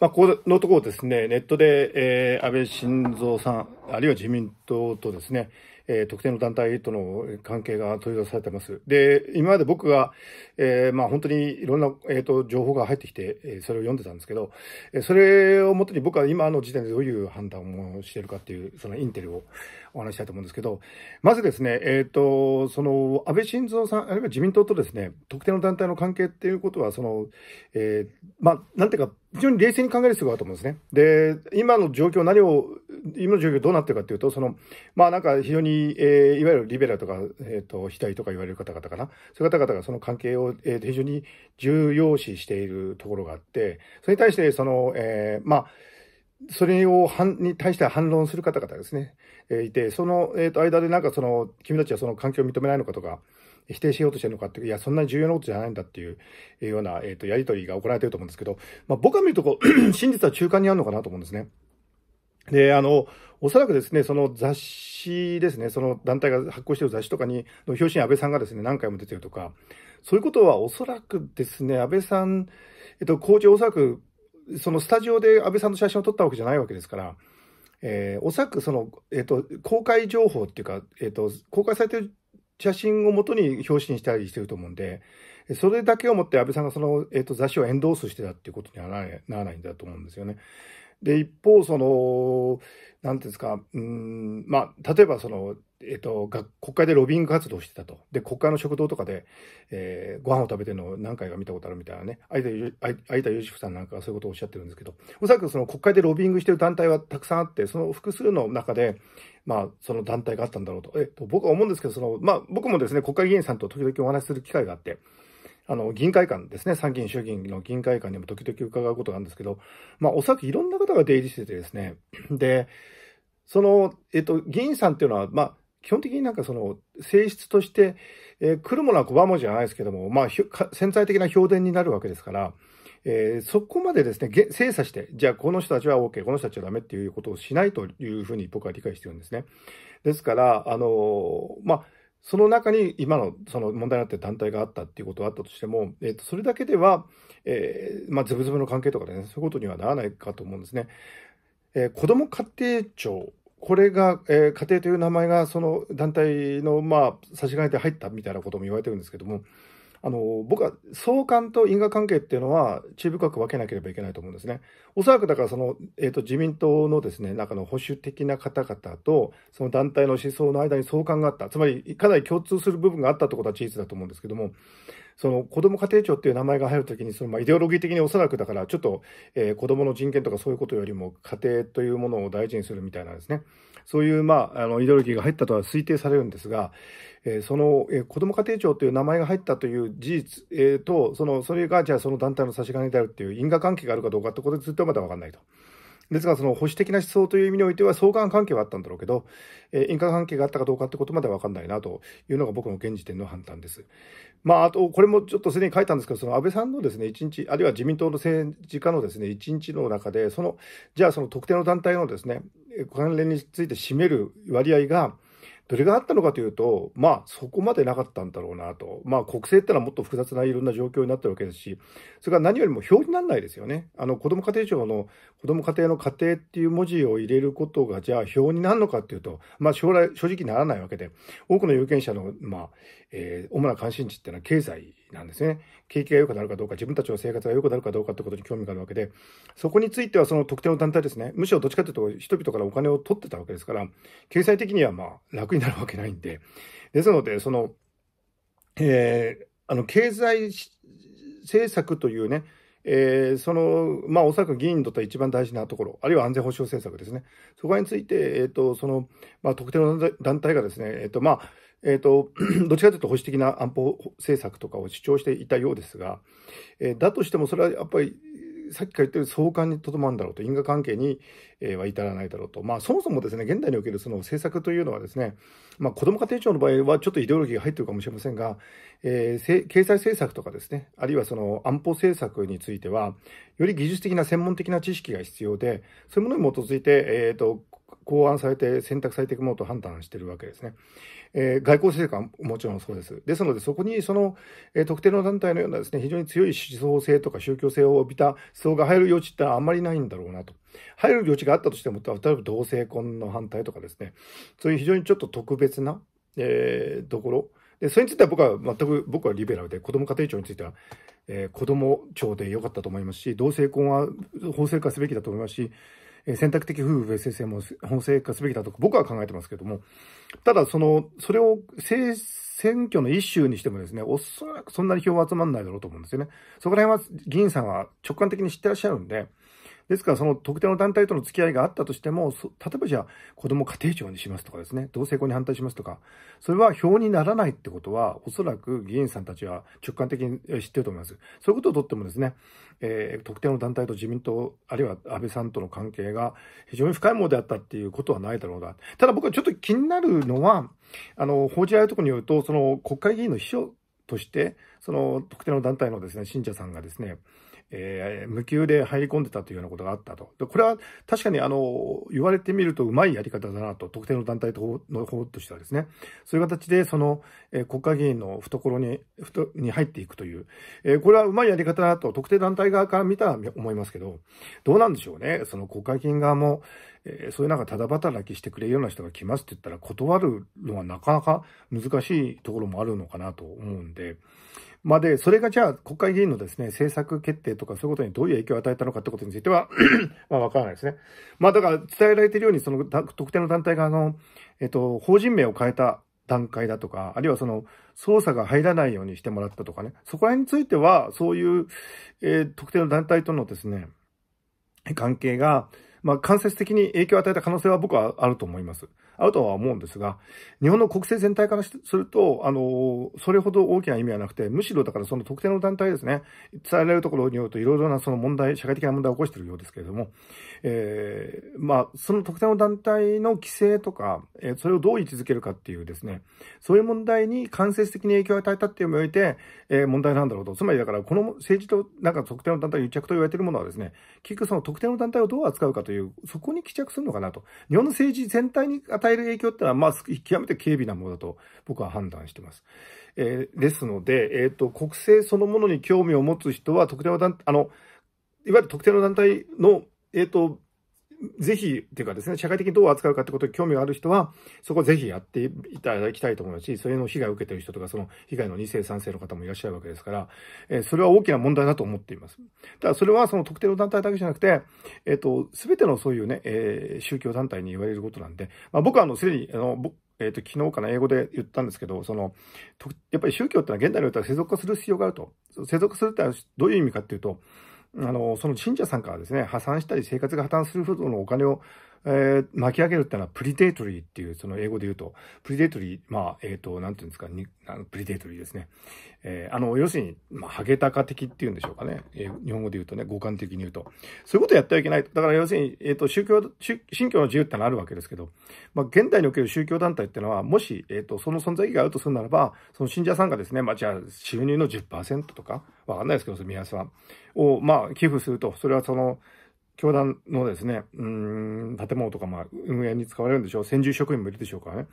まあ、このところですね、ネットで、えー、安倍晋三さん、あるいは自民党とですね、えー、特定の団体との関係が取り出されてます。で、今まで僕が、えー、まあ本当にいろんな、えーと、情報が入ってきて、えそれを読んでたんですけど、えそれをもとに僕は今の時点でどういう判断をしているかっていう、そのインテルをお話したいと思うんですけど、まずですね、えっ、と、その安倍晋三さん、あるいは自民党とですね、特定の団体の関係っていうことは、その、えまあ、なんていうか、非常に冷静に考える必要があると思うんですね。で、今の状況、何を、今の状況どうなってるかっていうと、その、まあなんか非常にに、えー、いわゆるリベラとか、えっ、ー、と、非対とか言われる方々かな。そういう方々がその関係を、えー、非常に重要視しているところがあって、それに対して、その、えー、まあ、それを反に対して反論する方々ですね、えー、いて、その、えー、と間でなんかその、君たちはその関係を認めないのかとか、否定しようとしてるのかって、いや、そんなに重要なことじゃないんだっていうような、えっ、ー、と、やり取りが行われていると思うんですけど、まあ、僕が見るとこう 真実は中間にあるのかなと思うんですね。で、あの、おそらくですね、その雑誌ですね、その団体が発行している雑誌とかに、の表紙に安倍さんがですね、何回も出てるとか、そういうことはおそらくですね、安倍さん、えっと、工事おそらく、そのスタジオで安倍さんの写真を撮ったわけじゃないわけですから、えー、おそらくその、えっと、公開情報っていうか、えっと、公開されてる写真をもとに表紙にしたりしてると思うんで、それだけをもって安倍さんがその、えっと、雑誌をエンドースしてたっていうことにはならないんだと思うんですよね。で、一方、その、なんていうんですか、うん、まあ、例えばその、えっと、国会でロビング活動してたと。で、国会の食堂とかで、えー、ご飯を食べてるのを何回か見たことあるみたいなね、相田義夫さんなんかがそういうことをおっしゃってるんですけど、おそらくその国会でロビングしてる団体はたくさんあって、その複数の中で、まあ、その団体があったんだろうと。えっと、僕は思うんですけど、その、まあ、僕もですね、国会議員さんと時々お話しする機会があって、あの、議員会館ですね、参議院衆議院の議員会館にも時々伺うことがあるんですけど、まあ、おそらくいろんな方が出入りしててですね、で、その、えっと、議員さんっていうのは、まあ、基本的になんかその性質として、えー、来るものは拒むじゃないですけども、まあ、潜在的な評伝になるわけですから、えー、そこまでですね、精査して、じゃあこの人たちは OK、この人たちはダメっていうことをしないというふうに僕は理解してるんですね。ですから、あのー、まあ、その中に今のその問題になっている団体があったっていうことがあったとしても、えー、とそれだけでは、えーまあ、ズブズブの関係とかね、そういうことにはならないかと思うんですね。えー、子ども家庭庁、これが、えー、家庭という名前がその団体の、まあ、差し替えで入ったみたいなことも言われてるんですけども、あの、僕は相関と因果関係っていうのは、注意深く分けなければいけないと思うんですね。おそらくだからその、えっ、ー、と、自民党のですね、中の保守的な方々と、その団体の思想の間に相関があった。つまり、かなり共通する部分があったってことは事実だと思うんですけども、その子ども家庭庁っていう名前が入るときに、そのまあイデオロギー的におそらくだから、ちょっと、えー、子どもの人権とかそういうことよりも、家庭というものを大事にするみたいなんですね。そういう、まあ、あのイデオロギーが入ったとは推定されるんですが、えー、その、えー、子ども家庭庁という名前が入ったという事実、えー、と、そのそれがじゃあその団体の差し金であるっていう因果関係があるかどうかってことでずっとまだ分かんないと。ですが、その保守的な思想という意味においては相関関係はあったんだろうけど、え因果関係があったかどうかってことまでは分かんないなというのが僕の現時点の判断です。まあ、あと、これもちょっとすでに書いたんですけど、その安倍さんのですね、一日、あるいは自民党の政治家のですね、一日の中で、その、じゃあその特定の団体のですね、関連について占める割合が、どれがあったのかというと、まあ、そこまでなかったんだろうなと、まあ、国政ってのはもっと複雑ないろんな状況になってるわけですし、それから何よりも表にならないですよね、あの子ども家庭庁の子ども家庭の家庭っていう文字を入れることが、じゃあ表になるのかっていうと、まあ、将来、正直ならないわけで、多くの有権者の、まあ、えー、主な関心事っていうのは経済なんですね。景気が良くなるかどうか、自分たちの生活が良くなるかどうかってことに興味があるわけで、そこについてはその特定の団体ですね、むしろどっちかというと人々からお金を取ってたわけですから、経済的にはまあ楽になるわけないんで、ですので、その、えー、あの、経済政策というね、えー、その、まあ、おそらく議員にとっては一番大事なところ、あるいは安全保障政策ですね、そこについて、えーとそのまあ、特定の団体がですね、えーとまあえっ、ー、と、どっちかというと保守的な安保政策とかを主張していたようですが、えー、だとしてもそれはやっぱり、さっきから言ってる相関にとどまるんだろうと、因果関係に、えは至らないだろうと、まあ、そもそもですね現代におけるその政策というのは、ですね、まあ、子ども家庭庁の場合はちょっとイデオロギーが入っているかもしれませんが、えー、経済政策とかですね、あるいはその安保政策については、より技術的な、専門的な知識が必要で、そういうものに基づいて、えーと考案されて選択されていくものと判断しているわけですね。えー、外交政策はもちろんそうです。ですので、そこにその、えー、特定の団体のようなですね、非常に強い思想性とか宗教性を帯びた思想が入る余地ってのはあんまりないんだろうなと。入る余地があったとしても、例えば同性婚の反対とかですね、そういう非常にちょっと特別な、えー、ところ。で、それについては僕は全く、僕はリベラルで、子ども家庭庁については、えー、子ども庁で良かったと思いますし、同性婚は法制化すべきだと思いますし、え選択的夫婦別姓制も法制化すべきだとか僕は考えてますけども、ただその、それを選挙の一周にしてもですね、おそらくそんなに票は集まらないだろうと思うんですよね。そこら辺は議員さんは直感的に知ってらっしゃるんで、ですから、その特定の団体との付き合いがあったとしても、例えばじゃあ、子供家庭庁にしますとかですね、同性婚に反対しますとか、それは票にならないってことは、おそらく議員さんたちは直感的に知ってると思います。そういうことをとってもですね、えー、特定の団体と自民党、あるいは安倍さんとの関係が非常に深いものであったっていうことはないだろうな。ただ僕はちょっと気になるのは、あの、報じられるところによると、その国会議員の秘書として、その特定の団体のですね、信者さんがですね、えー、無給で入り込んでたというようなことがあったと。でこれは確かにあの、言われてみるとうまいやり方だなと、特定の団体の方としてはですね、そういう形でその、えー、国会議員の懐に、に入っていくという、えー、これはうまいやり方だと、特定団体側から見たら思いますけど、どうなんでしょうね、その国会議員側も、えー、そういうなんかただ働きしてくれるような人が来ますって言ったら断るのはなかなか難しいところもあるのかなと思うんで、うんまで、それがじゃあ国会議員のですね、政策決定とかそういうことにどういう影響を与えたのかってことについては まあわからないですね。まあだから伝えられているように、その特定の団体があの、えっと、法人名を変えた段階だとか、あるいはその捜査が入らないようにしてもらったとかね、そこら辺については、そういう、えー、特定の団体とのですね、関係が、まあ、間接的に影響を与えた可能性は僕はあると思います。あるとは思うんですが、日本の国政全体からすると、あの、それほど大きな意味はなくて、むしろだからその特定の団体ですね、伝えられるところによるといろいろなその問題、社会的な問題を起こしているようですけれども、えー、まあ、その特定の団体の規制とか、えー、それをどう位置づけるかっていうですね、そういう問題に間接的に影響を与えたっていう意味において、えー、問題なんだろうと。つまりだから、この政治となんか特定の団体癒着と言われているものはですね、結局その特定の団体をどう扱うかという、そこに帰着するのかなと。日本の政治全体に与え与える影響っていうのは、まあ、極めて軽微なものだと僕は判断してます。えー、ですので、えっ、ー、と、国政そのものに興味を持つ人は、特定の団、あの、いわゆる特定の団体の、えっ、ー、と、ぜひ、とていうかですね、社会的にどう扱うかってことに興味がある人は、そこぜひやっていただきたいと思いますし、それの被害を受けている人とか、その被害の2世、3世の方もいらっしゃるわけですから、えー、それは大きな問題だと思っています。ただ、それはその特定の団体だけじゃなくて、えっ、ー、と、すべてのそういうね、えー、宗教団体に言われることなんで、まあ、僕はあの、すでに、あの、えっ、と、昨日かな、英語で言ったんですけど、その、やっぱり宗教ってのは現代においては世俗化する必要があると。世俗するってのはどういう意味かっていうと、あの、その信者さんからですね、破産したり生活が破綻するほどのお金をえー、巻き上げるってのはプリデートリーっていう、その英語で言うと、プリデートリー、まあ、えっ、ー、と、なんていうんですか、にあのプリデートリーですね。えー、あの、要するに、まあ、ハゲタカ的っていうんでしょうかね。えー、日本語で言うとね、互換的に言うと。そういうことやってはいけない。だから要するに、えっ、ー、と、宗教、信教の自由ってのはあるわけですけど、まあ、現代における宗教団体ってのは、もし、えっ、ー、と、その存在意義があるとするならば、その信者さんがですね、まあ、じゃあ、収入の10%とか、わかんないですけど、その宮さんを、まあ、寄付すると、それはその、教団のですね、うん、建物とか、まあ、運営に使われるんでしょう。専従職員もいるでしょうからね。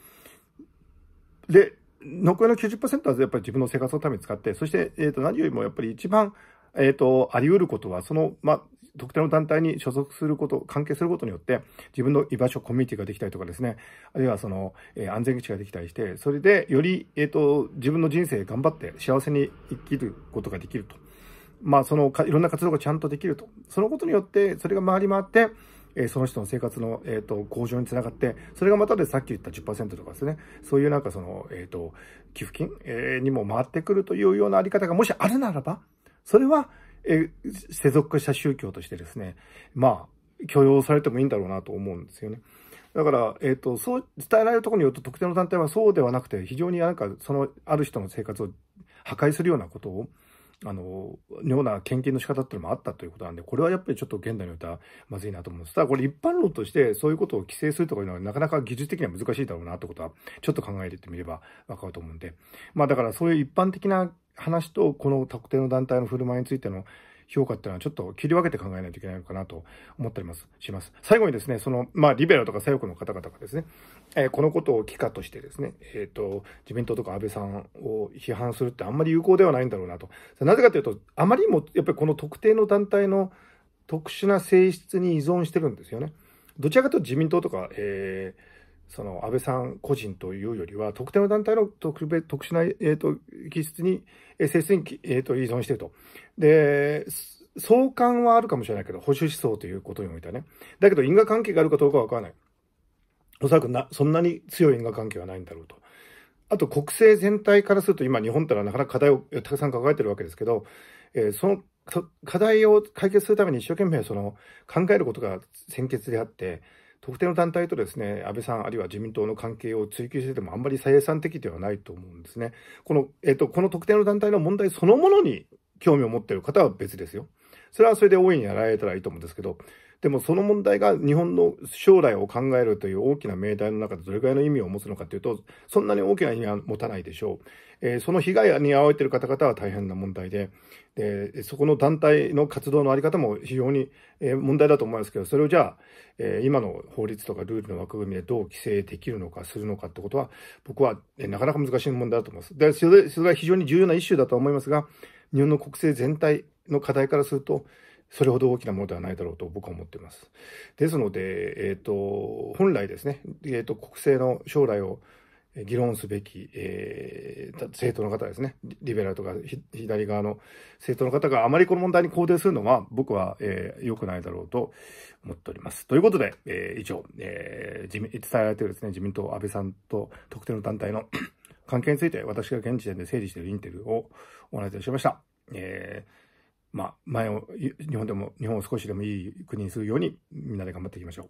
で、残りの90%はやっぱり自分の生活のために使って、そして、えっ、ー、と、何よりもやっぱり一番、えっ、ー、と、あり得ることは、その、まあ、特定の団体に所属すること、関係することによって、自分の居場所、コミュニティができたりとかですね、あるいはその、えー、安全基地ができたりして、それで、より、えっ、と、自分の人生頑張って幸せに生きることができると。まあ、そのいろんな活動がちゃんとできると。そのことによって、それが回り回って、えその人の生活の、えーと、向上につながって、それがまたでさっき言った10%とかですね、そういうなんかその、えっ、ー、と、寄付金、えー、にも回ってくるというようなあり方がもしあるならば、それは、えー、世俗化した宗教としてですね、まあ、許容されてもいいんだろうなと思うんですよね。だから、えっ、と、そう伝えられるところによると特定の団体はそうではなくて、非常になんかそのある人の生活を破壊するようなことを、あの、ような献金の仕方っていうのもあったということなんで、これはやっぱりちょっと現代においてはまずいなと思うんです。ただこれ一般論としてそういうことを規制するとかいうのはなかなか技術的には難しいだろうなってことは、ちょっと考えてみればわかると思うんで。まあだからそういう一般的な話と、この特定の団体の振る舞いについての評価っていうのはちょっと切り分けて考えないといけないのかなと思ったりします。最後にですね、その、まあ、リベラルとか左翼の方々がですね、えー、このことを機化としてですね、えっ、ー、と、自民党とか安倍さんを批判するってあんまり有効ではないんだろうなと。なぜかというと、あまりにもやっぱりこの特定の団体の特殊な性質に依存してるんですよね。どちらかというと自民党とか、えーその安倍さん個人というよりは、特定の団体の特別特殊な、えーと、技気質に、性質に、えーと、依存していると。で、相関はあるかもしれないけど、保守思想ということにおいてはね。だけど因果関係があるかどうかはわからない。おそらくな、そんなに強い因果関係はないんだろうと。あと国政全体からすると、今日本ってのはなかなか課題をたくさん抱えてるわけですけど、えー、その課題を解決するために一生懸命その考えることが先決であって、特定の団体とですね安倍さん、あるいは自民党の関係を追及してても、あんまり生産的ではないと思うんですね。この,、えっと、この特定の団体の問題そのものに興味を持っている方は別ですよ。それはそれで大いにやられたらいいと思うんですけど、でもその問題が日本の将来を考えるという大きな命題の中でどれくらいの意味を持つのかというと、そんなに大きな意味は持たないでしょう。えー、その被害に遭われている方々は大変な問題で、でそこの団体の活動の在り方も非常に、えー、問題だと思いますけど、それをじゃあ、えー、今の法律とかルールの枠組みでどう規制できるのか、するのかってことは、僕は、えなかなか難しい問題だと思います。でそれそれは非常に重要な一シだと思いますが、日本の国政全体の課題からすると、それほど大きなものではないだろうと僕は思っています。ですので、えーと、本来ですね、えーと、国政の将来を議論すべき、えー、政党の方ですね、リベラルとか左側の政党の方があまりこの問題に肯定するのは、僕は良、えー、くないだろうと思っております。ということで、えー、以上、えー、自民伝えられているです、ね、自民党、安倍さんと特定の団体の関係について、私が現時点で整理しているインテルをお話ししました。えーまあ、前を、日本でも、日本を少しでもいい国にするように、みんなで頑張っていきましょう。